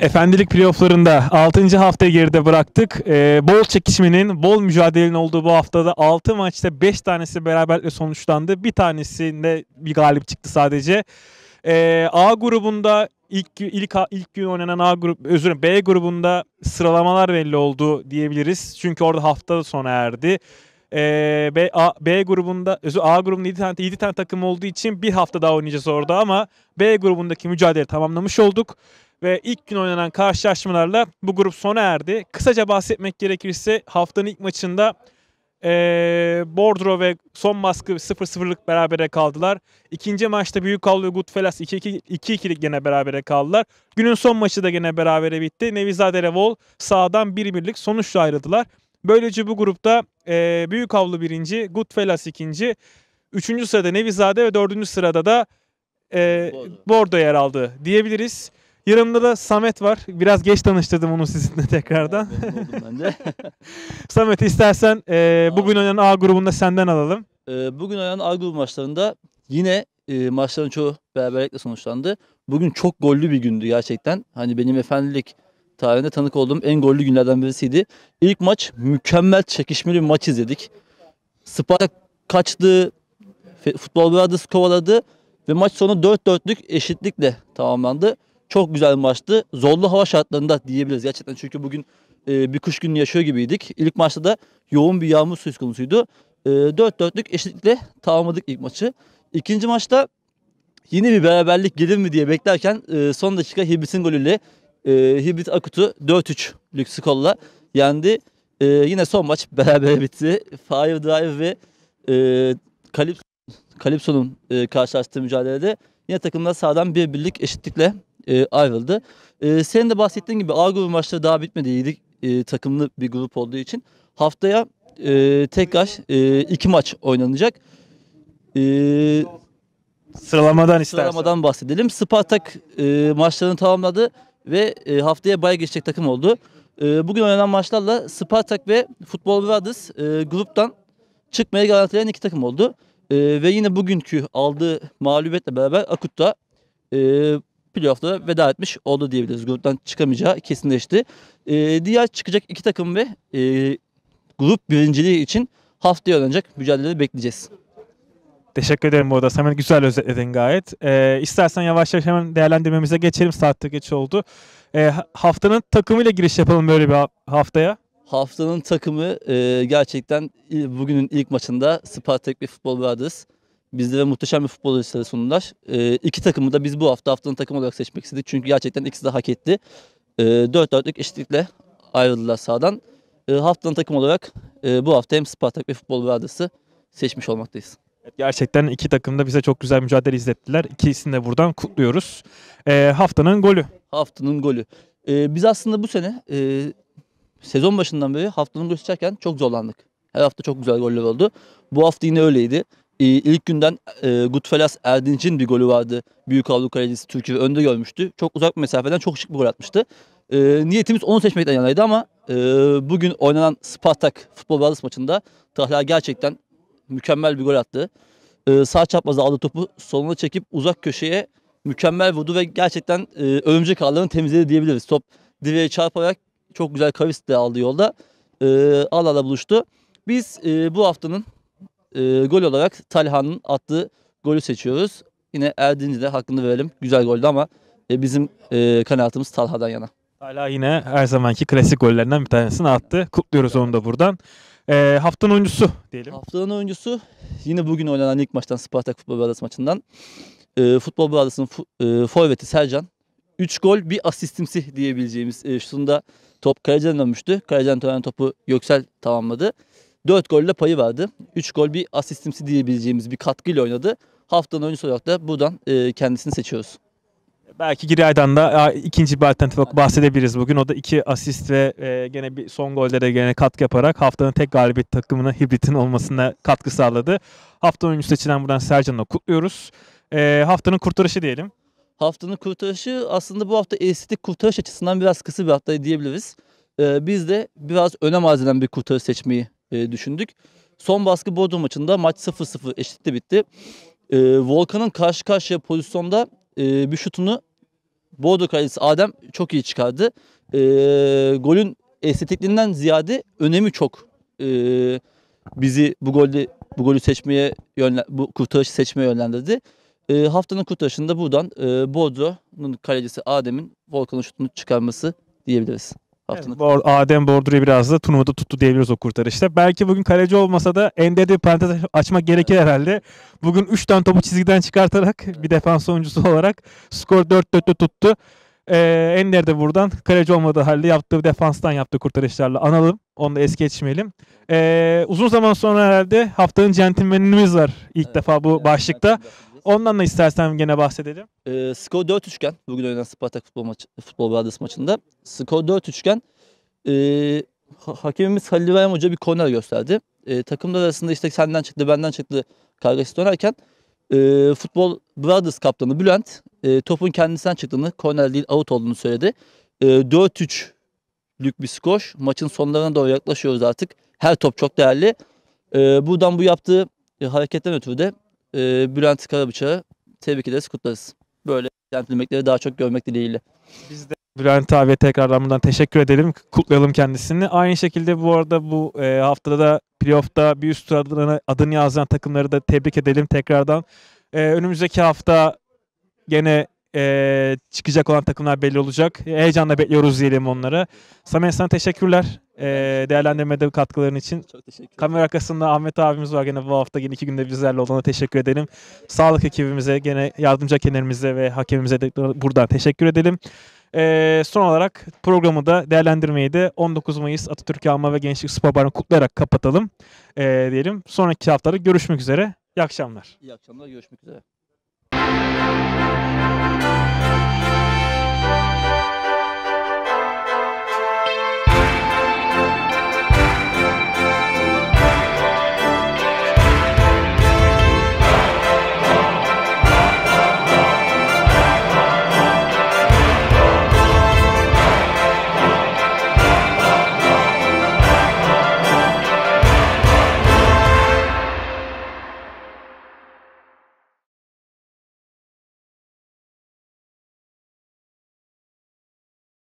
Efendilik playofflarında 6. haftayı geride bıraktık. Ee, bol çekişmenin, bol mücadelenin olduğu bu haftada 6 maçta 5 tanesi beraberle sonuçlandı. Bir tanesinde bir galip çıktı sadece. Ee, A grubunda ilk ilk ilk gün oynanan A grup özür B grubunda sıralamalar belli oldu diyebiliriz. Çünkü orada hafta sona erdi. Ee, B, A, B grubunda özür A grubunda 7 tane 7 tane takım olduğu için bir hafta daha oynayacağız orada ama B grubundaki mücadele tamamlamış olduk ve ilk gün oynanan karşılaşmalarla bu grup sona erdi. Kısaca bahsetmek gerekirse haftanın ilk maçında e, Bordro ve son baskı 0-0'lık berabere kaldılar. İkinci maçta Büyük Havlu ve Goodfellas 2-2'lik gene berabere kaldılar. Günün son maçı da gene berabere bitti. Nevizade Revol sağdan 1-1'lik sonuçla ayrıldılar. Böylece bu grupta e, Büyük avlu birinci, Goodfellas ikinci, üçüncü sırada Nevizade ve dördüncü sırada da e, Bordo. Bordo yer aldı diyebiliriz. Yanımda da Samet var. Biraz geç tanıştırdım onu sizinle tekrardan. Evet, Samet istersen e, bugün oynanan A grubunda senden alalım. E, bugün oynanan A grubu maçlarında yine e, maçların çoğu beraberlikle sonuçlandı. Bugün çok gollü bir gündü gerçekten. Hani benim efendilik tarihinde tanık olduğum en gollü günlerden birisiydi. İlk maç mükemmel çekişmeli bir maç izledik. Sparta kaçtı, futbol Brothers kovaladı ve maç sonu 4-4'lük eşitlikle tamamlandı. Çok güzel maçtı. Zorlu hava şartlarında diyebiliriz gerçekten. Çünkü bugün e, bir kış günü yaşıyor gibiydik. İlk maçta da yoğun bir yağmur söz konusuydu. E, 4-4'lük eşitlikle tamamladık ilk maçı. İkinci maçta yeni bir beraberlik gelir mi diye beklerken e, son dakika Hibrit'in golüyle e, Hibrit Akut'u 4-3'lük skolla yendi. E, yine son maç beraber bitti. Fire Drive ve e, Kalip Kalipso'nun e, karşılaştığı mücadelede yine takımda sağdan bir birlik eşitlikle e, ayrıldı. E, senin de bahsettiğin gibi A grubu maçları daha bitmedi. 7 e, takımlı bir grup olduğu için. Haftaya e, tekrar e, iki maç oynanacak. E, sıralamadan istersen. Sıralamadan bahsedelim. Spartak e, maçlarını tamamladı ve e, haftaya bay geçecek takım oldu. E, bugün oynanan maçlarla Spartak ve Futbol Brothers e, gruptan çıkmaya garantileyen iki takım oldu. E, ve yine bugünkü aldığı mağlubiyetle beraber Akut'ta e, playoff'ta veda etmiş oldu diyebiliriz. Gruptan çıkamayacağı kesinleşti. E, diğer çıkacak iki takım ve e, grup birinciliği için haftaya oynanacak mücadeleleri bekleyeceğiz. Teşekkür ederim bu arada. Hemen güzel özetledin gayet. Ee, istersen yavaş yavaş hemen değerlendirmemize geçelim. Saatte geç oldu. Ee, haftanın takımıyla giriş yapalım böyle bir haftaya. Haftanın takımı e, gerçekten e, bugünün ilk maçında Spartak bir Futbol Brothers Bizlere muhteşem bir futbol listesi sundular. E, iki takımı da biz bu hafta haftanın takım olarak seçmek istedik. Çünkü gerçekten ikisi de hak etti. E, ee, 4-4'lük eşitlikle ayrıldılar sahadan. E, ee, haftanın takım olarak e, bu hafta hem Spartak ve Futbol Belediyesi seçmiş olmaktayız. gerçekten iki takım da bize çok güzel mücadele izlettiler. İkisini de buradan kutluyoruz. E, haftanın golü. Haftanın golü. E, biz aslında bu sene e, sezon başından beri haftanın golü seçerken çok zorlandık. Her hafta çok güzel goller oldu. Bu hafta yine öyleydi. Ee, ilk günden e, Gutfelas Erdinç'in bir golü vardı. Büyük Avlu Kalecisi Türkiye önde görmüştü. Çok uzak bir mesafeden çok şık bir gol atmıştı. E, niyetimiz onu seçmekten yanaydı ama e, bugün oynanan Spartak futbol bazı maçında Tahla gerçekten mükemmel bir gol attı. E, sağ çaprazda aldı topu soluna çekip uzak köşeye mükemmel vurdu ve gerçekten e, örümcek ağlarını temizledi diyebiliriz. Top direğe çarparak çok güzel kavis de aldı yolda. E, ağlarla buluştu. Biz e, bu haftanın e, gol olarak Talha'nın attığı golü seçiyoruz. Yine Erdinci de hakkını verelim. Güzel goldü ama e, bizim e, kanaatımız Talha'dan yana. Talha yine her zamanki klasik gollerinden bir tanesini attı. Kutluyoruz onu da buradan. E, haftanın oyuncusu diyelim. Haftanın oyuncusu yine bugün oynanan ilk maçtan Spartak Futbol Belediyesi maçından. E, Futbol Belediyesi'nin fu- e, forveti Sercan 3 gol bir asistimsi diyebileceğimiz e, şutunda top kaleciden dönmüştü. Kaleciden dönen topu Göksel tamamladı. 4 golle payı verdi, 3 gol bir asistimsi diyebileceğimiz bir katkıyla oynadı. Haftanın oyuncusu olarak da buradan e, kendisini seçiyoruz. Belki Giray'dan da ikinci bir alternatif bahsedebiliriz bugün. O da iki asist ve e, gene bir son golde de gene katkı yaparak haftanın tek galibiyet takımına hibritin olmasına katkı sağladı. Haftanın oyuncusu seçilen buradan Sercan'la kutluyoruz. E, haftanın kurtarışı diyelim. Haftanın kurtarışı aslında bu hafta estetik kurtarış açısından biraz kısa bir haftayı diyebiliriz. E, biz de biraz önem arz eden bir kurtarış seçmeyi e, düşündük. Son baskı Bodrum maçında maç 0-0 eşitte bitti. E, Volkan'ın karşı karşıya pozisyonda e, bir şutunu Bodrum kalecisi Adem çok iyi çıkardı. golün estetikliğinden ziyade önemi çok. bizi bu golde bu golü seçmeye yönlen, bu kurtarışı seçmeye yönlendirdi. E, haftanın kurtarışında buradan e, Bodro'nun kalecisi Adem'in Volkan'ın şutunu çıkarması diyebiliriz. Haftanın... Evet, Adem Bordur'u biraz da turnuvada tuttu diyebiliriz o kurtarışta. Belki bugün kaleci olmasa da Ender'de bir parantez açmak gerekir evet. herhalde. Bugün 3 tane topu çizgiden çıkartarak evet. bir defans oyuncusu olarak skor 4-4'te tuttu. Ee, Ender de buradan kaleci olmadığı halde yaptığı defanstan yaptığı kurtarışlarla analım. Onu da es geçmeyelim. Ee, uzun zaman sonra herhalde haftanın centilmenimiz var ilk evet, defa bu yani başlıkta. Ondan da istersen gene bahsedelim. E, skor 4 üçgen. Bugün oynanan Spartak futbol, maçı, futbol Brothers maçında. Skor 4 üçgen. E, hakemimiz Halil İbrahim Hoca bir korner gösterdi. E, takımlar arasında işte senden çıktı benden çıktı kargası dönerken e, futbol Brothers kaptanı Bülent e, topun kendisinden çıktığını korner değil out olduğunu söyledi. E, 4-3'lük bir skor. Maçın sonlarına doğru yaklaşıyoruz artık. Her top çok değerli. E, buradan bu yaptığı e, hareketten ötürü de e, Bülent Karabıçak'ı tebrik ederiz, kutlarız. Böyle bilmekleri daha çok görmek dileğiyle. Biz de Bülent abiye tekrardan buradan teşekkür edelim. Kutlayalım kendisini. Aynı şekilde bu arada bu e, haftada da playoff'ta bir üst tur adını, adını yazan takımları da tebrik edelim tekrardan. E, önümüzdeki hafta gene e, çıkacak olan takımlar belli olacak. Heyecanla bekliyoruz diyelim onlara. Samet sana teşekkürler e, değerlendirmede katkıların için. Çok teşekkür Kamera arkasında Ahmet abimiz var gene bu hafta yine iki günde bizlerle olana teşekkür edelim. Sağlık ekibimize gene yardımcı hakemlerimize ve hakemimize de buradan teşekkür edelim. E, son olarak programı da değerlendirmeyi de 19 Mayıs Atatürk Alma ve Gençlik Spor Bayramı kutlayarak kapatalım e, diyelim. Sonraki haftada görüşmek üzere. İyi akşamlar. İyi akşamlar. Görüşmek üzere.